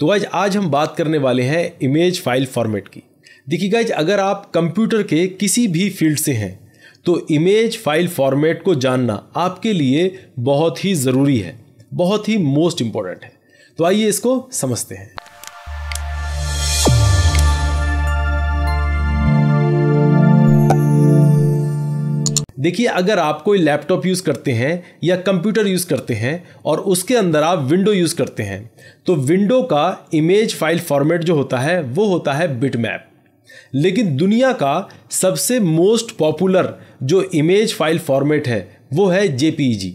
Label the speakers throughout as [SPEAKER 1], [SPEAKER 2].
[SPEAKER 1] तो गाइज आज हम बात करने वाले हैं इमेज फाइल फॉर्मेट की देखिए गाइज अगर आप कंप्यूटर के किसी भी फील्ड से हैं तो इमेज फाइल फॉर्मेट को जानना आपके लिए बहुत ही ज़रूरी है बहुत ही मोस्ट इम्पॉर्टेंट है तो आइए इसको समझते हैं देखिए अगर आप कोई लैपटॉप यूज़ करते हैं या कंप्यूटर यूज़ करते हैं और उसके अंदर आप विंडो यूज़ करते हैं तो विंडो का इमेज फाइल फॉर्मेट जो होता है वो होता है बिटमैप लेकिन दुनिया का सबसे मोस्ट पॉपुलर जो इमेज फाइल फॉर्मेट है वो है जे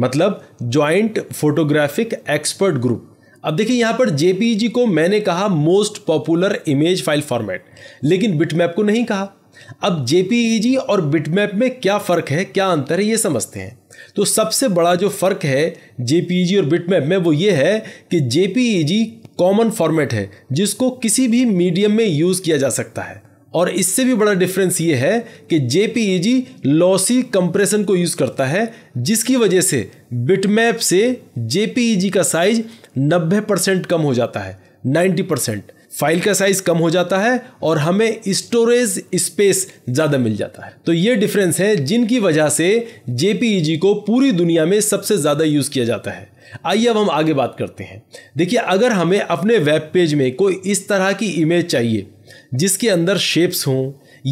[SPEAKER 1] मतलब जॉइंट फोटोग्राफिक एक्सपर्ट ग्रुप अब देखिए यहाँ पर जे को मैंने कहा most popular image file format लेकिन बिटमैप को नहीं कहा अब जेपीईजी और बिटमैप में क्या फ़र्क है क्या अंतर है ये समझते हैं तो सबसे बड़ा जो फ़र्क है जेपीईजी और बिटमैप में वो ये है कि जेपीईजी कॉमन फॉर्मेट है जिसको किसी भी मीडियम में यूज़ किया जा सकता है और इससे भी बड़ा डिफरेंस ये है कि जेपीईजी लॉसी कंप्रेशन को यूज़ करता है जिसकी वजह से बिटमैप से जेपीईजी का साइज 90 परसेंट कम हो जाता है 90 परसेंट फाइल का साइज कम हो जाता है और हमें स्टोरेज स्पेस ज़्यादा मिल जाता है तो ये डिफरेंस है जिनकी वजह से जेपीईजी को पूरी दुनिया में सबसे ज़्यादा यूज़ किया जाता है आइए अब हम आगे बात करते हैं देखिए अगर हमें अपने वेब पेज में कोई इस तरह की इमेज चाहिए जिसके अंदर शेप्स हों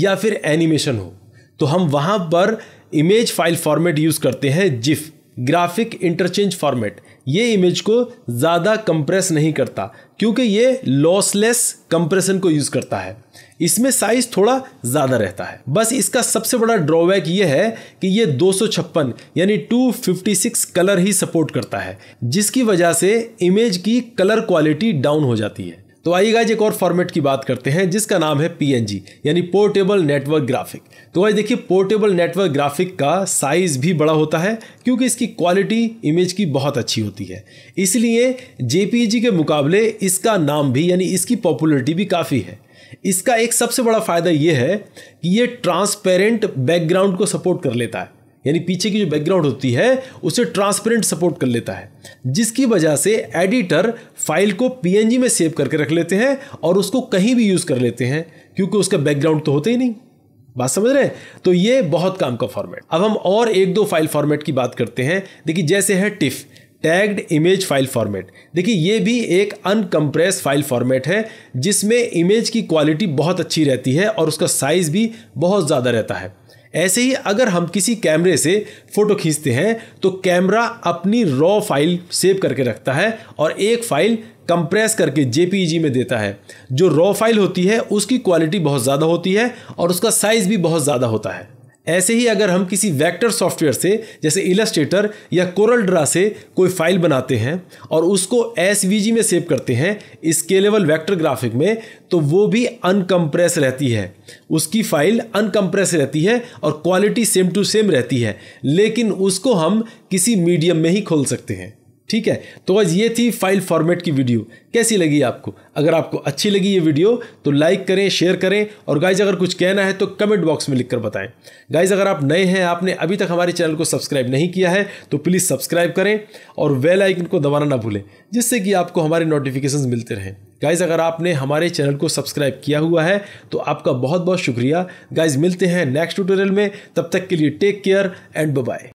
[SPEAKER 1] या फिर एनिमेशन हो तो हम वहाँ पर इमेज फाइल फॉर्मेट यूज़ करते हैं जिफ़ ग्राफिक इंटरचेंज फॉर्मेट ये इमेज को ज़्यादा कंप्रेस नहीं करता क्योंकि ये लॉसलेस कंप्रेशन को यूज़ करता है इसमें साइज़ थोड़ा ज़्यादा रहता है बस इसका सबसे बड़ा ड्रॉबैक ये है कि ये दो यानी 256 कलर ही सपोर्ट करता है जिसकी वजह से इमेज की कलर क्वालिटी डाउन हो जाती है तो आइए गाइज एक और फॉर्मेट की बात करते हैं जिसका नाम है पी यानी पोर्टेबल नेटवर्क ग्राफिक तो गाइज देखिए पोर्टेबल नेटवर्क ग्राफिक का साइज़ भी बड़ा होता है क्योंकि इसकी क्वालिटी इमेज की बहुत अच्छी होती है इसलिए जे के मुकाबले इसका नाम भी यानी इसकी पॉपुलरिटी भी काफ़ी है इसका एक सबसे बड़ा फ़ायदा ये है कि ये ट्रांसपेरेंट बैकग्राउंड को सपोर्ट कर लेता है यानी पीछे की जो बैकग्राउंड होती है उसे ट्रांसपेरेंट सपोर्ट कर लेता है जिसकी वजह से एडिटर फाइल को पीएनजी में सेव करके रख लेते हैं और उसको कहीं भी यूज़ कर लेते हैं क्योंकि उसका बैकग्राउंड तो होते ही नहीं बात समझ रहे हैं तो ये बहुत काम का फॉर्मेट अब हम और एक दो फाइल फॉर्मेट की बात करते हैं देखिए जैसे है TIFF tagged image file format देखिए ये भी एक अनकम्प्रेस फाइल फॉर्मेट है जिसमें इमेज की क्वालिटी बहुत अच्छी रहती है और उसका साइज़ भी बहुत ज़्यादा रहता है ऐसे ही अगर हम किसी कैमरे से फ़ोटो खींचते हैं तो कैमरा अपनी रॉ फाइल सेव करके रखता है और एक फाइल कंप्रेस करके जेपीईजी e में देता है जो रॉ फाइल होती है उसकी क्वालिटी बहुत ज़्यादा होती है और उसका साइज़ भी बहुत ज़्यादा होता है ऐसे ही अगर हम किसी वेक्टर सॉफ्टवेयर से जैसे इलस्ट्रेटर या कोरल ड्रा से कोई फाइल बनाते हैं और उसको एस में सेव करते हैं स्केलेबल वेक्टर ग्राफिक में तो वो भी अनकम्प्रेस रहती है उसकी फाइल अनकम्प्रेस रहती है और क्वालिटी सेम टू सेम रहती है लेकिन उसको हम किसी मीडियम में ही खोल सकते हैं ठीक है तो आज ये थी फाइल फॉर्मेट की वीडियो कैसी लगी आपको अगर आपको अच्छी लगी ये वीडियो तो लाइक करें शेयर करें और गाइज अगर कुछ कहना है तो कमेंट बॉक्स में लिखकर बताएं गाइज अगर आप नए हैं आपने अभी तक हमारे चैनल को सब्सक्राइब नहीं किया है तो प्लीज़ सब्सक्राइब करें और वेल आइकन को दबाना ना भूलें जिससे कि आपको हमारे नोटिफिकेशन मिलते रहें गाइज अगर आपने हमारे चैनल को सब्सक्राइब किया हुआ है तो आपका बहुत बहुत शुक्रिया गाइज मिलते हैं नेक्स्ट ट्यूटोरियल में तब तक के लिए टेक केयर एंड बाय